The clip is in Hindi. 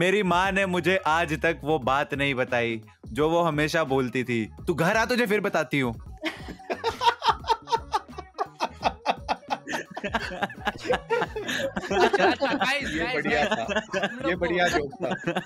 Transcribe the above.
मेरी माँ ने मुझे आज तक वो बात नहीं बताई जो वो हमेशा बोलती थी तू घर आ तुझे फिर बताती हूँ अच्छा, अच्छा, ये बढ़िया था ये बढ़िया जोक था